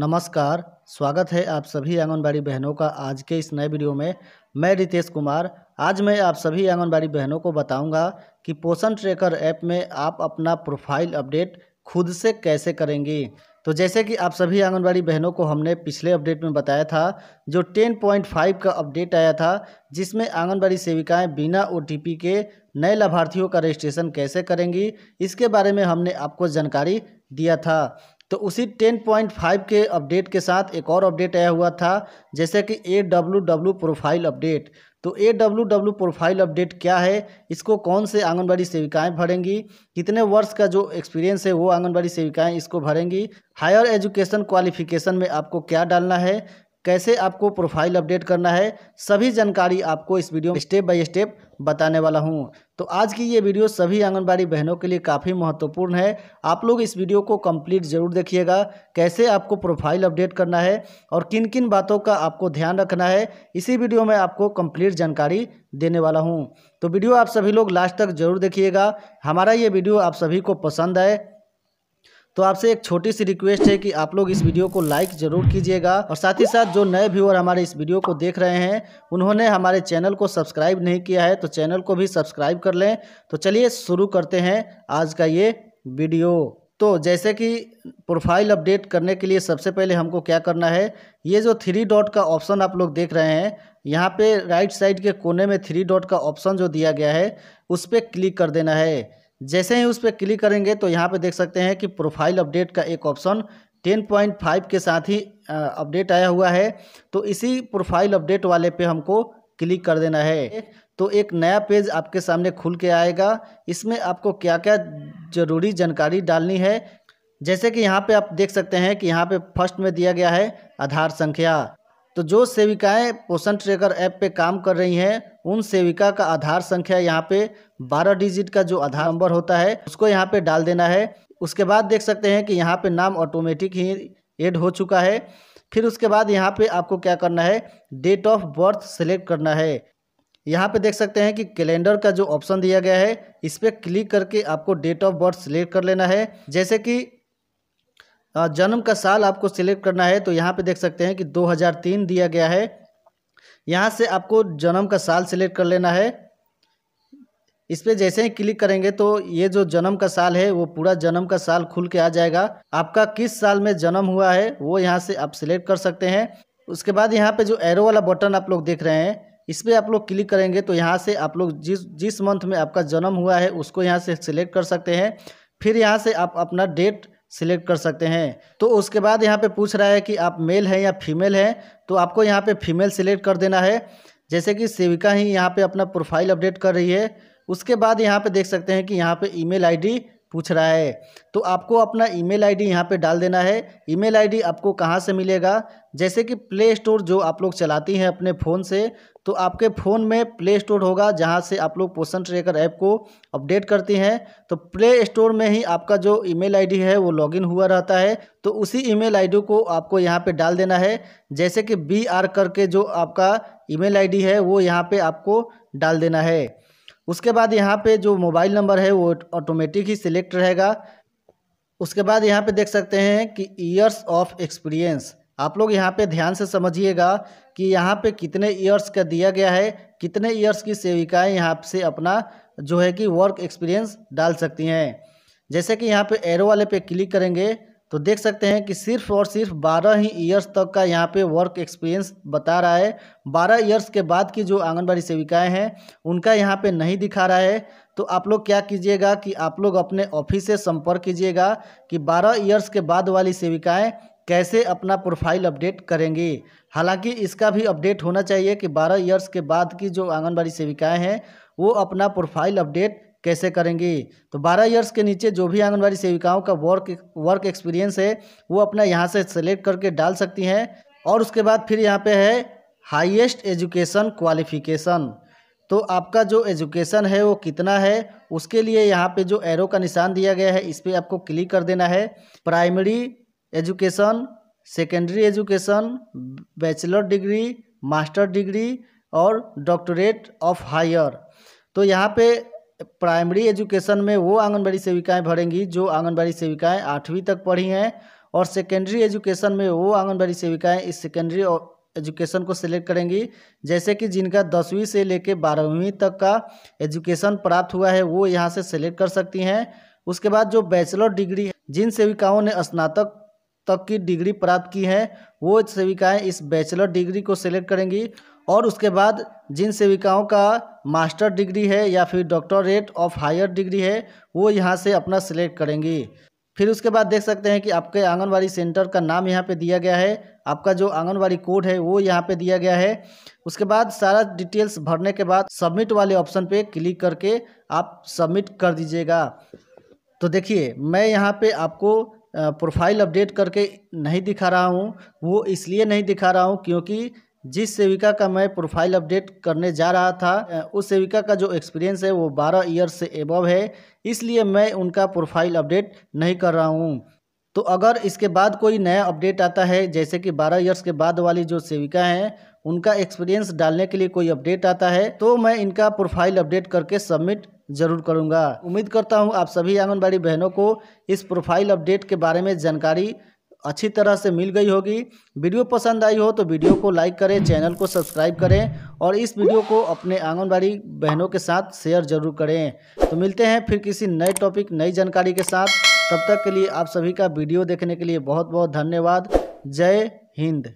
नमस्कार स्वागत है आप सभी आंगनबाड़ी बहनों का आज के इस नए वीडियो में मैं रितेश कुमार आज मैं आप सभी आंगनबाड़ी बहनों को बताऊंगा कि पोषण ट्रैकर ऐप में आप अपना प्रोफाइल अपडेट खुद से कैसे करेंगी तो जैसे कि आप सभी आंगनबाड़ी बहनों को हमने पिछले अपडेट में बताया था जो 10.5 का अपडेट आया था जिसमें आंगनबाड़ी सेविकाएं बिना ओटीपी के नए लाभार्थियों का रजिस्ट्रेशन कैसे करेंगी इसके बारे में हमने आपको जानकारी दिया था तो उसी 10.5 के अपडेट के साथ एक और अपडेट आया हुआ था जैसे कि A W W profile update तो A W W profile update क्या है इसको कौन से आंगनबाड़ी सेविकाएं भरेंगी कितने वर्ष का जो एक्सपीरियंस है वो आंगनबाड़ी सेविकाएं इसको भरेंगी हायर एजुकेशन क्वालिफिकेशन में आपको क्या डालना है कैसे आपको प्रोफाइल अपडेट करना है सभी जानकारी आपको इस वीडियो में स्टेप बाय स्टेप बताने वाला हूं तो आज की ये वीडियो सभी आंगनबाड़ी बहनों के लिए काफ़ी महत्वपूर्ण है आप लोग इस वीडियो को कंप्लीट ज़रूर देखिएगा कैसे आपको प्रोफाइल अपडेट करना है और किन किन बातों का आपको ध्यान रखना है इसी वीडियो में आपको कंप्लीट जानकारी देने वाला हूँ तो वीडियो आप सभी लोग लास्ट तक जरूर देखिएगा हमारा ये वीडियो आप सभी को पसंद आए तो आपसे एक छोटी सी रिक्वेस्ट है कि आप लोग इस वीडियो को लाइक जरूर कीजिएगा और साथ ही साथ जो नए व्यूअर हमारे इस वीडियो को देख रहे हैं उन्होंने हमारे चैनल को सब्सक्राइब नहीं किया है तो चैनल को भी सब्सक्राइब कर लें तो चलिए शुरू करते हैं आज का ये वीडियो तो जैसे कि प्रोफाइल अपडेट करने के लिए सबसे पहले हमको क्या करना है ये जो थ्री डॉट का ऑप्शन आप लोग देख रहे हैं यहाँ पे राइट साइड के कोने में थ्री डॉट का ऑप्शन जो दिया गया है उस पर क्लिक कर देना है जैसे ही उस पर क्लिक करेंगे तो यहाँ पे देख सकते हैं कि प्रोफाइल अपडेट का एक ऑप्शन 10.5 के साथ ही अपडेट आया हुआ है तो इसी प्रोफाइल अपडेट वाले पे हमको क्लिक कर देना है तो एक नया पेज आपके सामने खुल के आएगा इसमें आपको क्या क्या ज़रूरी जानकारी डालनी है जैसे कि यहाँ पे आप देख सकते हैं कि यहाँ पे फर्स्ट में दिया गया है आधार संख्या तो जो सेविकाएँ पोषण ट्रेकर ऐप पे काम कर रही हैं उन सेविका का आधार संख्या यहाँ पे 12 डिजिट का जो आधार नंबर होता है उसको यहाँ पे डाल देना है उसके बाद देख सकते हैं कि यहाँ पे नाम ऑटोमेटिक ही ऐड हो चुका है फिर उसके बाद यहाँ पे आपको क्या करना है डेट ऑफ बर्थ सेलेक्ट करना है यहाँ पे देख सकते हैं कि कैलेंडर का जो ऑप्शन दिया गया है इस पर क्लिक करके आपको डेट ऑफ बर्थ सेलेक्ट कर लेना है जैसे कि जन्म का साल आपको सिलेक्ट करना है तो यहाँ पे देख सकते हैं कि 2003 दिया गया है यहाँ से आपको जन्म का साल सेलेक्ट कर लेना है इस पर जैसे ही क्लिक करेंगे तो ये जो जन्म का साल है वो पूरा जन्म का साल खुल के आ जाएगा आपका किस साल में जन्म हुआ है वो यहाँ से आप सिलेक्ट कर सकते हैं उसके बाद यहाँ पे जो एरो वाला बटन आप लोग देख रहे हैं इस पर आप लोग क्लिक करेंगे तो यहाँ से आप लोग जिस जिस मंथ में आपका जन्म हुआ है उसको यहाँ से सिलेक्ट कर सकते हैं फिर यहाँ से आप अपना डेट सिलेक्ट कर सकते हैं तो उसके बाद यहाँ पे पूछ रहा है कि आप मेल हैं या फीमेल हैं तो आपको यहाँ पे फीमेल सिलेक्ट कर देना है जैसे कि सेविका ही यहाँ पे अपना प्रोफाइल अपडेट कर रही है उसके बाद यहाँ पे देख सकते हैं कि यहाँ पे ईमेल आईडी पूछ रहा है तो आपको अपना ईमेल आईडी यहाँ पे डाल देना है ईमेल आईडी आपको कहाँ से मिलेगा जैसे कि प्ले स्टोर जो आप लोग चलाती हैं अपने फ़ोन से तो आपके फ़ोन में प्ले स्टोर होगा जहाँ से आप लोग पोषण ट्रेकर ऐप को अपडेट करती हैं तो प्ले स्टोर में ही आपका जो ईमेल आईडी है वो लॉगिन हुआ रहता है तो उसी ईमेल आईडी को आपको यहाँ पे डाल देना है जैसे कि बी आर करके जो आपका ईमेल आईडी है वो यहाँ पे आपको डाल देना है उसके बाद यहाँ पे जो मोबाइल नंबर है वो ऑटोमेटिक ही सिलेक्ट रहेगा उसके बाद यहाँ पे देख सकते हैं कि ईयर्स ऑफ एक्सपीरियंस आप लोग यहाँ पे ध्यान से समझिएगा कि यहाँ पे कितने ईयर्स का दिया गया है कितने ईयर्स की सेविकाएँ यहाँ से अपना जो है कि वर्क एक्सपीरियंस डाल सकती हैं जैसे कि यहाँ पे एरो वाले पे क्लिक करेंगे तो देख सकते हैं कि सिर्फ और सिर्फ 12 ही ईयर्स तक का यहाँ पे वर्क एक्सपीरियंस बता रहा है 12 ईयर्स के बाद की जो आंगनबाड़ी सेविकाएं हैं उनका यहाँ पे नहीं दिखा रहा है तो आप लोग क्या कीजिएगा कि आप लोग अपने ऑफिस से संपर्क कीजिएगा कि 12 ईयर्स के बाद वाली सेविकाएं कैसे अपना प्रोफाइल अपडेट करेंगी हालांकि इसका भी अपडेट होना चाहिए कि 12 ईयर्स के बाद की जो आंगनबाड़ी सेविकाएं हैं वो अपना प्रोफाइल अपडेट कैसे करेंगी तो 12 इयर्स के नीचे जो भी आंगनबाड़ी सेविकाओं का वर्क वर्क एक्सपीरियंस है वो अपना यहाँ से सेलेक्ट करके डाल सकती हैं और उसके बाद फिर यहाँ पे है हाईएस्ट एजुकेशन क्वालिफिकेशन तो आपका जो एजुकेशन है वो कितना है उसके लिए यहाँ पे जो एरो का निशान दिया गया है इस पर आपको क्लिक कर देना है primary education secondary education bachelor degree master degree और डॉक्टोरेट ऑफ हायर तो यहाँ पे प्राइमरी एजुकेशन में वो आंगनबाड़ी सेविकाएं भरेंगी जो आंगनबाड़ी सेविकाएं आठवीं तक पढ़ी हैं और सेकेंडरी एजुकेशन में वो आंगनबाड़ी सेविकाएं इस सेकेंडरी एजुकेशन को सिलेक्ट करेंगी जैसे कि जिनका दसवीं से लेकर बारहवीं तक का एजुकेशन प्राप्त हुआ है वो यहाँ से सिलेक्ट कर सकती हैं उसके बाद जो बैचलर डिग्री जिन सेविकाओं ने स्नातक तक की डिग्री प्राप्त की है वो सेविकाएं इस बैचलर डिग्री को सिलेक्ट करेंगी और उसके बाद जिन सेविकाओं का मास्टर डिग्री है या फिर डॉक्टोरेट ऑफ हायर डिग्री है वो यहाँ से अपना सिलेक्ट करेंगी फिर उसके बाद देख सकते हैं कि आपके आंगनवाड़ी सेंटर का नाम यहाँ पे दिया गया है आपका जो आंगनवाड़ी कोड है वो यहाँ पे दिया गया है उसके बाद सारा डिटेल्स भरने के बाद सबमिट वाले ऑप्शन पे क्लिक करके आप सबमिट कर दीजिएगा तो देखिए मैं यहाँ पे आपको प्रोफाइल अपडेट करके नहीं दिखा रहा हूँ वो इसलिए नहीं दिखा रहा हूँ क्योंकि जिस सेविका का मैं प्रोफाइल अपडेट करने जा रहा था उस सेविका का जो एक्सपीरियंस है वो बारह ईयर से एबव है इसलिए मैं उनका प्रोफाइल अपडेट नहीं कर रहा हूँ तो अगर इसके बाद कोई नया अपडेट आता है जैसे कि बारह ईयर्स के बाद वाली जो सेविका हैं उनका एक्सपीरियंस डालने के लिए कोई अपडेट आता है तो मैं इनका प्रोफाइल अपडेट करके सबमिट जरूर करूँगा उम्मीद करता हूँ आप सभी आंगनबाड़ी बहनों को इस प्रोफाइल अपडेट के बारे में जानकारी अच्छी तरह से मिल गई होगी वीडियो पसंद आई हो तो वीडियो को लाइक करें चैनल को सब्सक्राइब करें और इस वीडियो को अपने आंगनबाड़ी बहनों के साथ शेयर जरूर करें तो मिलते हैं फिर किसी नए टॉपिक नई जानकारी के साथ तब तक के लिए आप सभी का वीडियो देखने के लिए बहुत बहुत धन्यवाद जय हिंद